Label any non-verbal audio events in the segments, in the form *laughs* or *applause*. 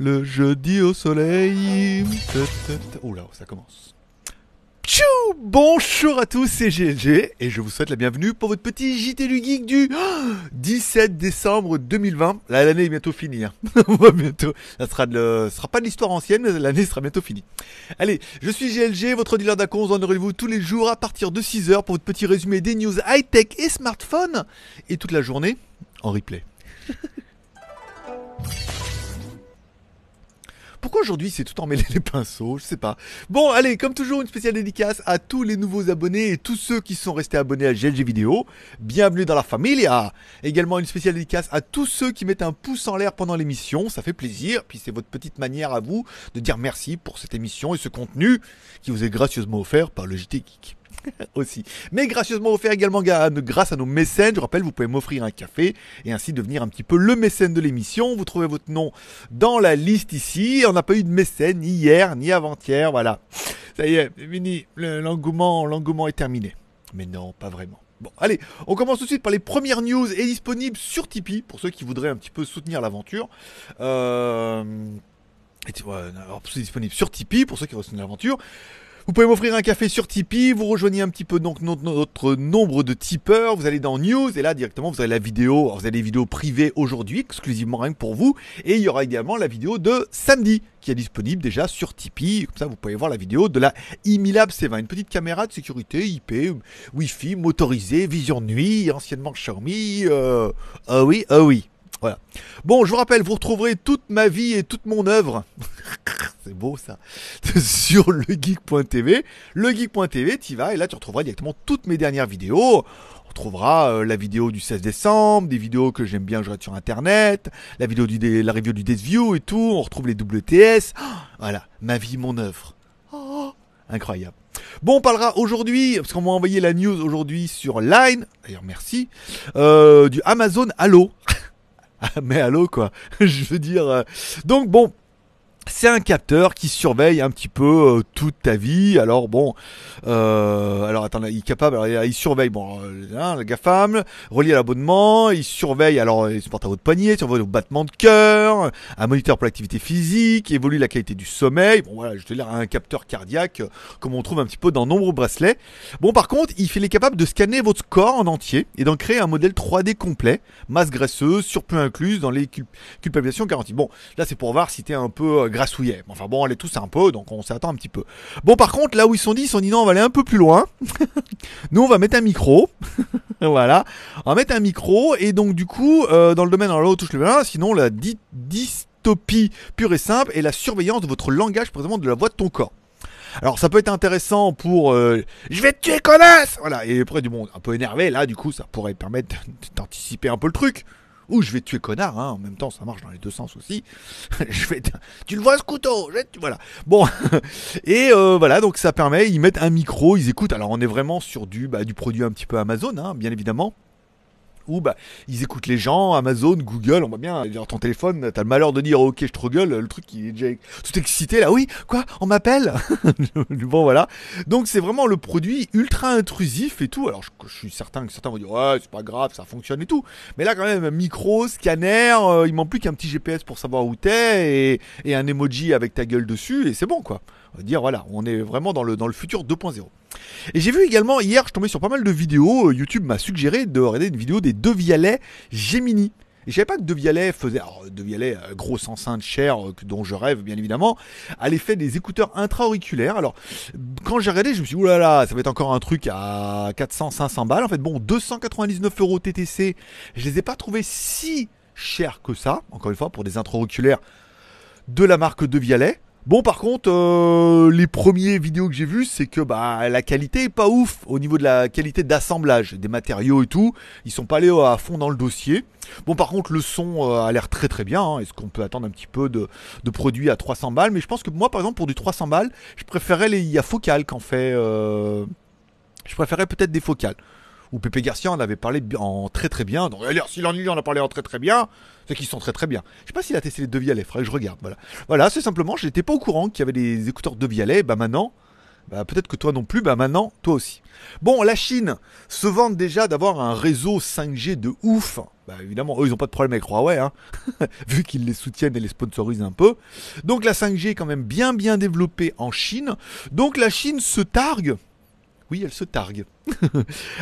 le jeudi au soleil. Oh là, ça commence. Tchou Bonjour à tous, c'est GLG et je vous souhaite la bienvenue pour votre petit JT du Geek du 17 décembre 2020. Là, l'année est bientôt finie. Hein. *laughs* voit bientôt. Ça sera, de, sera pas de l'histoire ancienne, mais l'année sera bientôt finie. Allez, je suis GLG, votre dealer d'accord. On rendez-vous tous les jours à partir de 6h pour votre petit résumé des news high-tech et smartphone et toute la journée en replay. Pourquoi aujourd'hui c'est tout emmêlé les pinceaux Je sais pas. Bon, allez, comme toujours, une spéciale dédicace à tous les nouveaux abonnés et tous ceux qui sont restés abonnés à GLG Vidéo. Bienvenue dans la famille famille ah. Également une spéciale dédicace à tous ceux qui mettent un pouce en l'air pendant l'émission, ça fait plaisir. Puis c'est votre petite manière à vous de dire merci pour cette émission et ce contenu qui vous est gracieusement offert par le JT Geek. *laughs* aussi. Mais gracieusement offert également grâce à nos mécènes. Je rappelle, vous pouvez m'offrir un café et ainsi devenir un petit peu le mécène de l'émission. Vous trouvez votre nom dans la liste ici. On n'a pas eu de mécène ni hier ni avant-hier. Voilà. Ça y est, Mini, l'engouement, l'engouement est terminé. Mais non, pas vraiment. Bon, allez, on commence tout de suite par les premières news et disponibles sur Tipeee pour ceux qui voudraient un petit peu soutenir l'aventure. Euh... Alors, c'est disponible sur Tipeee pour ceux qui voudraient soutenir l'aventure vous pouvez m'offrir un café sur Tipeee, vous rejoignez un petit peu donc notre, nombre de tipeurs, vous allez dans News et là directement vous avez la vidéo, vous avez les vidéos privées aujourd'hui, exclusivement rien que pour vous, et il y aura également la vidéo de samedi qui est disponible déjà sur Tipeee, comme ça vous pouvez voir la vidéo de la Imilab C20, une petite caméra de sécurité IP, Wi-Fi, motorisée, vision de nuit, anciennement Xiaomi, euh, ah oui, ah oui. Voilà. Bon, je vous rappelle, vous retrouverez toute ma vie et toute mon œuvre. *laughs* C'est beau ça. *laughs* Sur legeek.tv. Legeek.tv, t'y vas et là tu retrouveras directement toutes mes dernières vidéos. On retrouvera euh, la vidéo du 16 décembre, des vidéos que j'aime bien que je sur internet, la vidéo du la review du Death View et tout, on retrouve les WTS. *gasps* voilà, ma vie, mon œuvre. *gasps* incroyable. Bon, on parlera aujourd'hui, parce qu'on m'a envoyé la news aujourd'hui sur Line, d'ailleurs merci, euh, du Amazon Halo. *laughs* Ah, mais allô quoi. *laughs* je veux dire. Euh, donc bon, c'est un capteur qui surveille un petit peu euh, toute ta vie. Alors bon, euh, alors attends, il est capable, il surveille bon, euh, hein, la GAFAM, relié à l'abonnement, il surveille, alors il porte à votre poignet, il surveille vos battements de cœur, un moniteur pour l'activité physique, évolue la qualité du sommeil, bon voilà, je te dire, un capteur cardiaque, comme on trouve un petit peu dans nombreux bracelets. Bon par contre, il, est capable de scanner votre corps en entier et d'en créer un modèle 3D complet, masse graisseuse, surplus incluse, dans les culpabilisations garanties. Bon, là c'est pour voir si t'es un peu grassouillet. Enfin bon, on est tous un peu, donc on s'attend un petit peu. Bon, par contre, là où ils sont dit, ils sont dit non, on va aller un peu plus loin. *laughs* Nous, on va mettre un micro. *laughs* voilà. On va mettre un micro, et donc du coup, euh, dans le domaine, en on touche le vin, sinon la dystopie pure et simple est la surveillance de votre langage, présentement de la voix de ton corps. Alors ça peut être intéressant pour euh, je vais te tuer connasse voilà et après du monde un peu énervé là du coup ça pourrait permettre *laughs* d'anticiper un peu le truc ou je vais tuer connard, hein, en même temps ça marche dans les deux sens aussi, *laughs* je vais tu le vois ce couteau, voilà. Bon, *laughs* et euh, voilà, donc ça permet, ils mettent un micro, ils écoutent, alors on est vraiment sur du, bah, du produit un petit peu Amazon, hein, bien évidemment où bah, ils écoutent les gens, Amazon, Google, on voit bien, euh, dans ton téléphone, t'as le malheur de dire ok je te gueule, le truc il est déjà tout excité là, oui, quoi, on m'appelle *laughs* Bon voilà, donc c'est vraiment le produit ultra intrusif et tout, alors je, suis certain que certains vont dire ouais c'est pas grave, ça fonctionne et tout, mais là quand même, micro, scanner, euh, il manque plus qu'un petit GPS pour savoir où t'es et, et un emoji avec ta gueule dessus et c'est bon quoi, on va dire voilà, on est vraiment dans le, dans le futur 2.0. Et j'ai vu également, hier, je tombais sur pas mal de vidéos, euh, YouTube m'a suggéré de regarder une vidéo des deux Gemini. Et je savais pas que De faisait, alors De euh, grosse enceinte chère, euh, dont je rêve bien évidemment, à l'effet des écouteurs intra-auriculaires. Alors, quand j'ai regardé, je me suis dit, oulala, ça va être encore un truc à 400, 500 balles. En fait, bon, 299 euros TTC, je les ai pas trouvés si chers que ça, encore une fois, pour des intra-auriculaires de la marque De Bon, par contre, euh, les premiers vidéos que j'ai vues, c'est que bah la qualité est pas ouf au niveau de la qualité d'assemblage des matériaux et tout. Ils sont pas allés euh, à fond dans le dossier. Bon, par contre, le son euh, a l'air très très bien. Hein. Est-ce qu'on peut attendre un petit peu de, produits à 300 balles Mais je pense que moi, par exemple, pour du 300 balles, je préférais les. Il y Focal qu'en fait. je préférais peut-être des focales. Ou Pépé Garcia en avait parlé en très très bien. Donc, s'il en lui en a parlé en très très bien, c'est qu'ils sont très très bien. Je sais pas s'il a testé les deux vialets, faudrait je regarde. Voilà, voilà c'est simplement, n'étais pas au courant qu'il y avait des écouteurs de Vialet. Bah maintenant, bah, peut-être que toi non plus, bah maintenant, toi aussi. Bon, la Chine se vante déjà d'avoir un réseau 5G de ouf. Bah évidemment, eux, ils n'ont pas de problème avec Huawei, hein, *laughs* vu qu'ils les soutiennent et les sponsorisent un peu. Donc la 5G est quand même bien bien développée en Chine. Donc la Chine se targue oui, elle se targue. *laughs*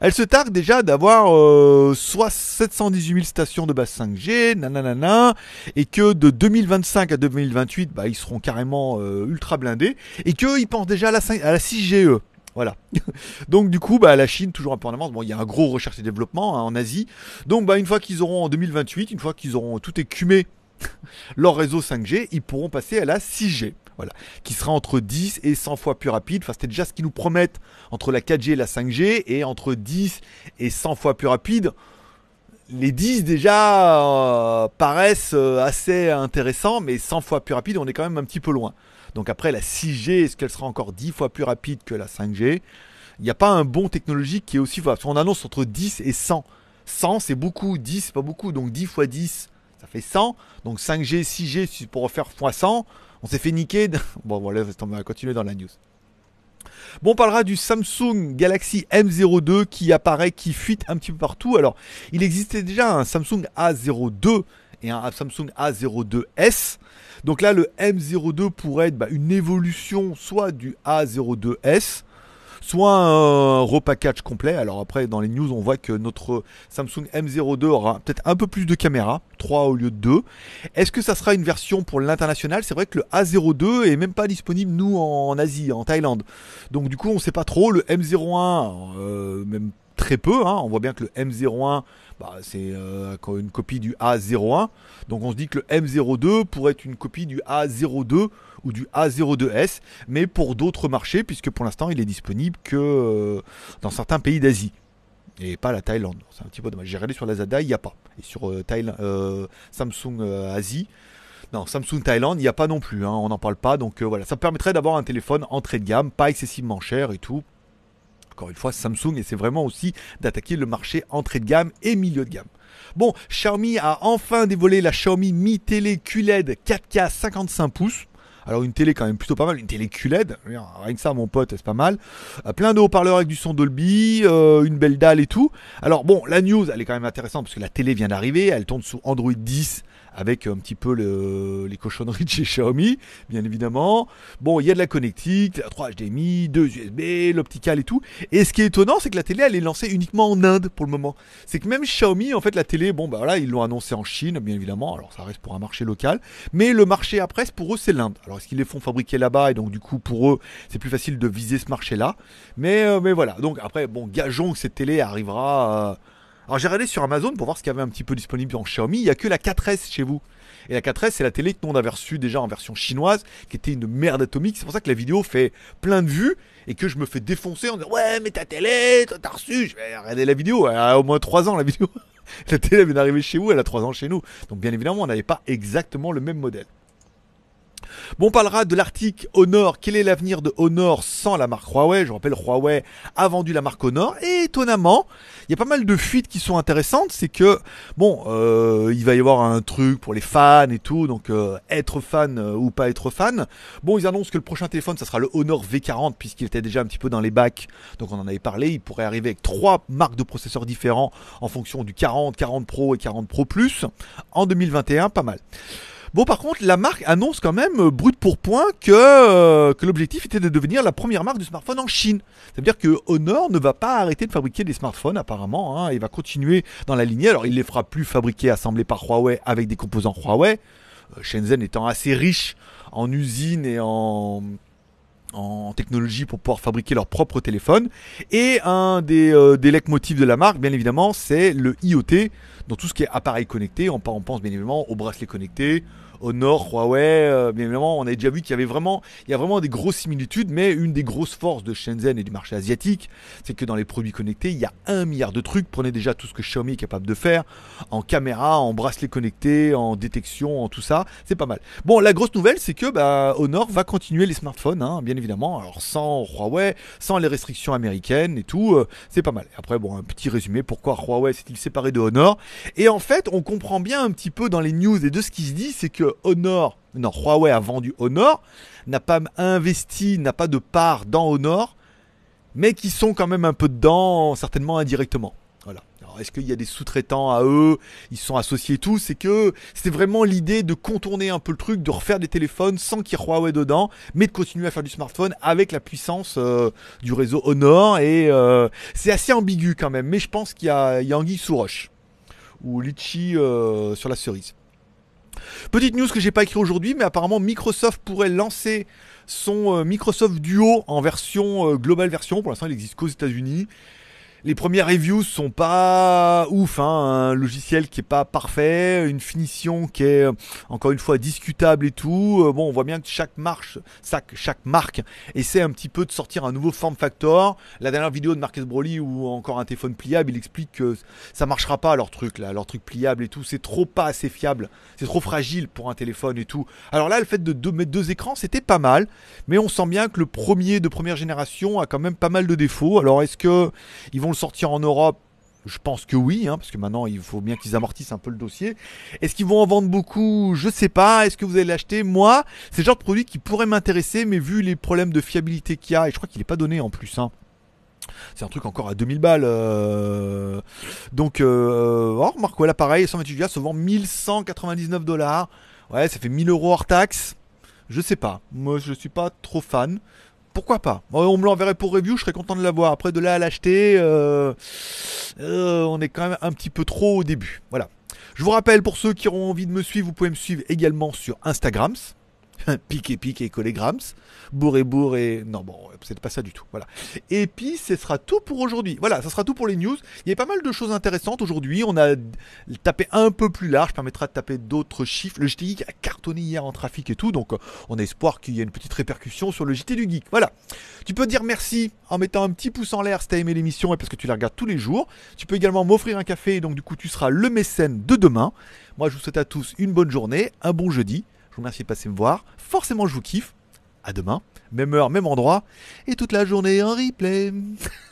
elle se targue déjà d'avoir euh, soit 718 000 stations de base 5G, nananana, et que de 2025 à 2028, bah, ils seront carrément euh, ultra blindés, et qu'ils pensent déjà à la, 6GE. Voilà. *laughs* Donc du coup, bah, la Chine, toujours un peu en avance, bon, il y a un gros recherche et développement hein, en Asie. Donc bah, une fois qu'ils auront en 2028, une fois qu'ils auront tout écumé *laughs* leur réseau 5G, ils pourront passer à la 6G. Qui sera entre 10 et 100 fois plus rapide. Enfin, c'était déjà ce qu'ils nous promettent entre la 4G et la 5G. Et entre 10 et 100 fois plus rapide, les 10 déjà euh, paraissent euh, assez intéressants, mais 100 fois plus rapide, on est quand même un petit peu loin. Donc après, la 6G, est-ce qu'elle sera encore 10 fois plus rapide que la 5G Il n'y a pas un bon technologique qui est aussi... On annonce entre 10 et 100. 100, c'est beaucoup. 10, c'est pas beaucoup. Donc 10 fois 10, ça fait 100. Donc 5G, 6G, pour faire fois 100, on s'est fait niquer. *laughs* Bon, voilà, on va continuer dans la news. Bon, on parlera du Samsung Galaxy M02 qui apparaît, qui fuite un petit peu partout. Alors, il existait déjà un Samsung A02 et un Samsung A02S. Donc là, le M02 pourrait être bah, une évolution soit du A02S, soit un euh, repackage complet. Alors après, dans les news, on voit que notre Samsung M02 aura peut-être un peu plus de caméras, 3 au lieu de 2. Est-ce que ça sera une version pour l'international C'est vrai que le A02 est même pas disponible, nous, en Asie, en Thaïlande. Donc du coup, on sait pas trop. Le M01, euh, même très peu. Hein. On voit bien que le M01, bah, c'est euh, une copie du A01. Donc on se dit que le M02 pourrait être une copie du A02 ou du A02S, mais pour d'autres marchés, puisque pour l'instant il est disponible que euh, dans certains pays d'Asie. Et pas la Thaïlande. C'est un petit peu dommage. J'ai regardé sur la Zada, il n'y a pas. Et sur euh, euh, Samsung Asie, non, Samsung Thaïlande, il n'y a pas non plus, hein. on n'en parle pas. Donc voilà, ça permettrait d'avoir un téléphone entrée de gamme, pas excessivement cher et tout. Encore une fois, Samsung essaie vraiment aussi d'attaquer le marché entrée de gamme et milieu de gamme. Bon, Xiaomi a enfin dévoilé la Xiaomi Mi Télé QLED 4K 55 pouces. Alors une télé quand même plutôt pas mal, une télé QLED, rien que ça mon pote, c'est pas mal. Euh, plein de haut-parleurs avec du son Dolby, euh, une belle dalle et tout. Alors bon, la news elle est quand même intéressante parce que la télé vient d'arriver, elle tourne sous Android 10 avec un petit peu le, les cochonneries de chez Xiaomi, bien évidemment. Bon, il y a de la connectique, 3 HDMI, 2 USB, l'optical et tout. Et ce qui est étonnant, c'est que la télé, elle est lancée uniquement en Inde pour le moment. C'est que même Xiaomi, en fait, la télé, bon, bah voilà, ils l'ont annoncé en Chine, bien évidemment. Alors, ça reste pour un marché local. Mais le marché après, presse, pour eux, c'est l'Inde. Alors, est-ce qu'ils les font fabriquer là-bas Et donc, du coup, pour eux, c'est plus facile de viser ce marché-là. Mais, euh, mais voilà. Donc, après, bon, gageons que cette télé arrivera. Euh, alors j'ai regardé sur Amazon pour voir ce qu'il y avait un petit peu disponible en Xiaomi. Il n'y a que la 4S chez vous. Et la 4S, c'est la télé que nous on avait reçue déjà en version chinoise, qui était une merde atomique. C'est pour ça que la vidéo fait plein de vues et que je me fais défoncer en disant Ouais, mais ta télé, t'as reçu, je vais regarder la vidéo. Elle a au moins 3 ans la vidéo. *laughs* la télé vient d'arriver chez vous, elle a 3 ans chez nous. Donc bien évidemment, on n'avait pas exactement le même modèle. Bon, on parlera de l'article Honor. Quel est l'avenir de Honor sans la marque Huawei Je rappelle, Huawei a vendu la marque Honor. Et étonnamment, il y a pas mal de fuites qui sont intéressantes. C'est que, bon, euh, il va y avoir un truc pour les fans et tout. Donc, euh, être fan euh, ou pas être fan. Bon, ils annoncent que le prochain téléphone, ça sera le Honor V40, puisqu'il était déjà un petit peu dans les bacs. Donc, on en avait parlé. Il pourrait arriver avec trois marques de processeurs différents en fonction du 40, 40 Pro et 40 Pro Plus en 2021. Pas mal. Bon, par contre, la marque annonce quand même, euh, brut pour point, que, euh, que l'objectif était de devenir la première marque de smartphone en Chine. C'est-à-dire que Honor ne va pas arrêter de fabriquer des smartphones, apparemment. il hein, va continuer dans la lignée. Alors, il les fera plus fabriquer, assemblés par Huawei avec des composants Huawei. Euh, Shenzhen étant assez riche en usines et en en technologie pour pouvoir fabriquer leur propre téléphone. Et un des, euh, des de la marque, bien évidemment, c'est le IoT, dans tout ce qui est appareil connecté. On, on pense bien évidemment aux bracelets connectés, Honor, Huawei. Euh, bien évidemment, on a déjà vu qu'il y avait vraiment, il y vraiment des grosses similitudes, mais une des grosses forces de Shenzhen et du marché asiatique, c'est que dans les produits connectés, il y a un milliard de trucs. Prenez déjà tout ce que Xiaomi est capable de faire en caméra, en bracelet connecté, en détection, en tout ça. C'est pas mal. Bon, la grosse nouvelle, c'est que bah, Honor va continuer les smartphones, hein, bien évidemment. Alors sans Huawei, sans les restrictions américaines et tout, euh, c'est pas mal. Après, bon, un petit résumé pourquoi Huawei s'est-il séparé de Honor Et en fait, on comprend bien un petit peu dans les news et de ce qui se dit, c'est que Honor, non, Huawei a vendu Honor, n'a pas investi, n'a pas de part dans Honor, mais qui sont quand même un peu dedans, certainement indirectement. Voilà. est-ce qu'il y a des sous-traitants à eux Ils sont associés tout, C'est que c'était vraiment l'idée de contourner un peu le truc, de refaire des téléphones sans qu'il y ait Huawei dedans, mais de continuer à faire du smartphone avec la puissance euh, du réseau Honor. Et euh, c'est assez ambigu quand même, mais je pense qu'il y a, Yangi sous roche ou litchi euh, sur la cerise. Petite news que j'ai pas écrit aujourd'hui, mais apparemment Microsoft pourrait lancer son euh, Microsoft Duo en version euh, globale version. Pour l'instant, il existe qu'aux États-Unis les premières reviews sont pas ouf, hein. un logiciel qui est pas parfait, une finition qui est euh, encore une fois discutable et tout. Euh, bon, on voit bien que chaque marche, chaque, chaque marque essaie un petit peu de sortir un nouveau form factor. La dernière vidéo de Marcus Broly ou encore un téléphone pliable, il explique que ça marchera pas leur truc là, leur truc pliable et tout, c'est trop pas assez fiable, c'est trop fragile pour un téléphone et tout. Alors là, le fait de mettre deux écrans, c'était pas mal, mais on sent bien que le premier de première génération a quand même pas mal de défauts. Alors est-ce que ils vont sortir en Europe je pense que oui, hein, parce que maintenant il faut bien qu'ils amortissent un peu le dossier. Est-ce qu'ils vont en vendre beaucoup Je sais pas. Est-ce que vous allez l'acheter Moi, c'est le genre de produit qui pourrait m'intéresser, mais vu les problèmes de fiabilité qu'il y a, et je crois qu'il n'est pas donné en plus. Hein. C'est un truc encore à 2000 balles. Euh. Donc, euh... oh, remarque, l'appareil 128 Go se vend 1199 dollars. Ouais, ça fait 1000 euros hors taxe. Je sais pas. Moi, je suis pas trop fan pourquoi pas On me l'enverrait pour review, je serais content de l'avoir. Après, de là à l'acheter, euh, euh, on est quand même un petit peu trop au début. Voilà. Je vous rappelle, pour ceux qui auront envie de me suivre, vous pouvez me suivre également sur Instagram et pique et Collégrammes, Bourre et bourré, et... Non, bon, c'est pas ça du tout, voilà. Et puis, ce sera tout pour aujourd'hui. Voilà, ce sera tout pour les news. Il y a pas mal de choses intéressantes aujourd'hui. On a tapé un peu plus large, permettra de taper d'autres chiffres. Le JT Geek a cartonné hier en trafic et tout, donc on espère qu'il y ait une petite répercussion sur le JT du Geek. Voilà. Tu peux dire merci en mettant un petit pouce en l'air si t'as aimé l'émission et parce que tu la regardes tous les jours. Tu peux également m'offrir un café, donc du coup, tu seras le mécène de demain. Moi, je vous souhaite à tous une bonne journée, un bon jeudi. Je vous remercie de passer me voir. Forcément, je vous kiffe. À demain, même heure, même endroit. Et toute la journée en replay. *laughs*